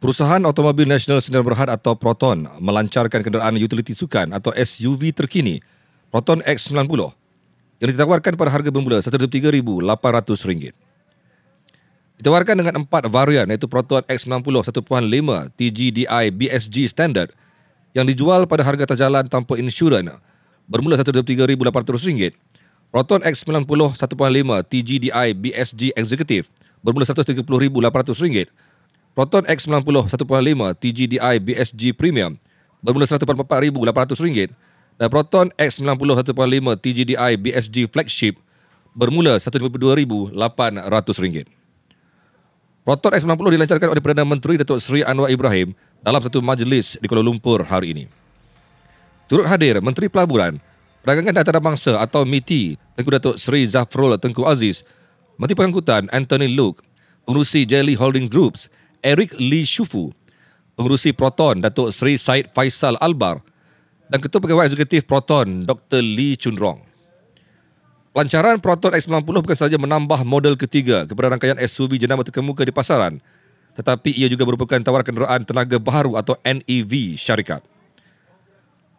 Perusahaan Automobil Nasional Sdn Berhad atau Proton melancarkan kenderaan utiliti sukan atau SUV terkini, Proton X90 yang ditawarkan pada harga bermula RM123,800. Ditawarkan dengan empat varian iaitu Proton X90 1.5 TGDI BSG Standard yang dijual pada harga terjalan tanpa insuran bermula RM123,800. Proton X90 1.5 TGDI BSG Executive bermula RM130,800 Proton X90 1.5 TGDI BSG Premium bermula RM144,800 dan Proton X90 1.5 TGDI BSG Flagship bermula RM152,800. Proton X90 dilancarkan oleh Perdana Menteri Datuk Seri Anwar Ibrahim dalam satu majlis di Kuala Lumpur hari ini. Turut hadir Menteri Pelaburan, Perdagangan dan Antarabangsa atau MITI Tengku Datuk Seri Zafrul Tengku Aziz, Menteri Pengangkutan Anthony Luke, Pengurusi Jelly Holding Groups Eric Lee Shufu, pengurusi Proton Datuk Seri Said Faisal Albar dan Ketua Pegawai Eksekutif Proton Dr. Lee Chun Rong. Pelancaran Proton X90 bukan sahaja menambah model ketiga kepada rangkaian SUV jenama terkemuka di pasaran tetapi ia juga merupakan tawaran kenderaan tenaga baru atau NEV syarikat.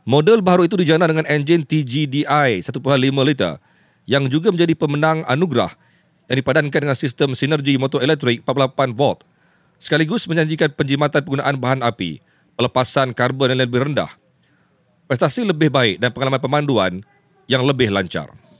Model baru itu dijana dengan enjin TGDI 1.5 liter yang juga menjadi pemenang anugerah yang dipadankan dengan sistem sinergi motor elektrik 48 volt sekaligus menjanjikan penjimatan penggunaan bahan api, pelepasan karbon yang lebih rendah, prestasi lebih baik dan pengalaman pemanduan yang lebih lancar.